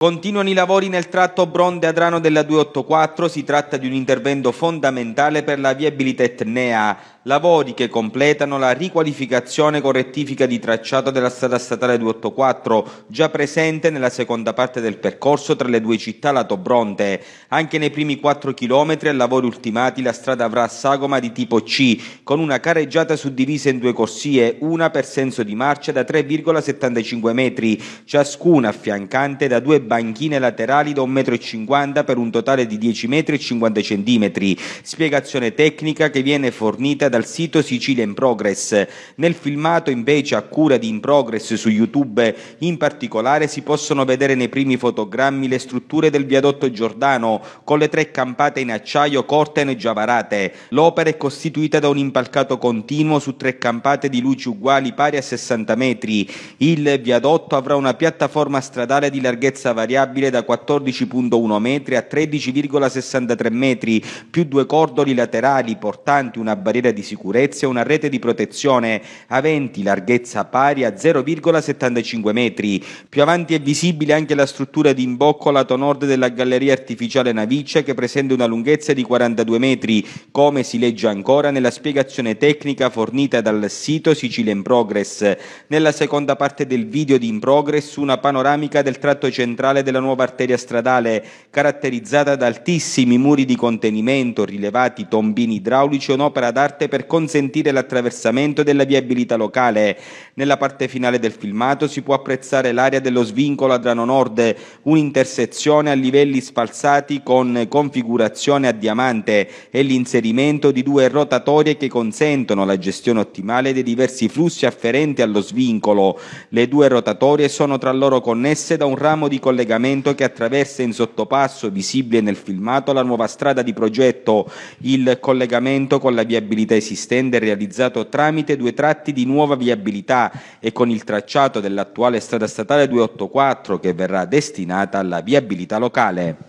Continuano i lavori nel tratto Bronte-Adrano della 284, si tratta di un intervento fondamentale per la viabilità etnea lavori che completano la riqualificazione con rettifica di tracciato della strada statale 284 già presente nella seconda parte del percorso tra le due città lato Bronte. Anche nei primi 4 chilometri, a lavori ultimati la strada avrà sagoma di tipo C con una careggiata suddivisa in due corsie, una per senso di marcia da 3,75 metri, ciascuna affiancante da due banchine laterali da 1,50 m per un totale di 10,50 m. Spiegazione tecnica che viene fornita da dal sito Sicilia in Progress. Nel filmato invece a cura di In Progress su YouTube in particolare si possono vedere nei primi fotogrammi le strutture del viadotto Giordano con le tre campate in acciaio corte e già varate. L'opera è costituita da un impalcato continuo su tre campate di luci uguali pari a 60 metri. Il viadotto avrà una piattaforma stradale di larghezza variabile da 14,1 metri a 13,63 metri, più due cordoli laterali portanti una barriera di sicurezza e una rete di protezione aventi larghezza pari a 0,75 metri. Più avanti è visibile anche la struttura di imbocco lato nord della galleria artificiale Naviccia che presenta una lunghezza di 42 metri, come si legge ancora nella spiegazione tecnica fornita dal sito Sicilia in Progress. Nella seconda parte del video di In Progress una panoramica del tratto centrale della nuova arteria stradale, caratterizzata da altissimi muri di contenimento, rilevati tombini idraulici e un'opera d'arte per consentire l'attraversamento della viabilità locale. Nella parte finale del filmato si può apprezzare l'area dello svincolo a Drano Nord, un'intersezione a livelli spalzati con configurazione a diamante e l'inserimento di due rotatorie che consentono la gestione ottimale dei diversi flussi afferenti allo svincolo. Le due rotatorie sono tra loro connesse da un ramo di collegamento che attraversa in sottopasso, visibile nel filmato, la nuova strada di progetto, il collegamento con la viabilità esistente realizzato tramite due tratti di nuova viabilità e con il tracciato dell'attuale strada statale 284 che verrà destinata alla viabilità locale.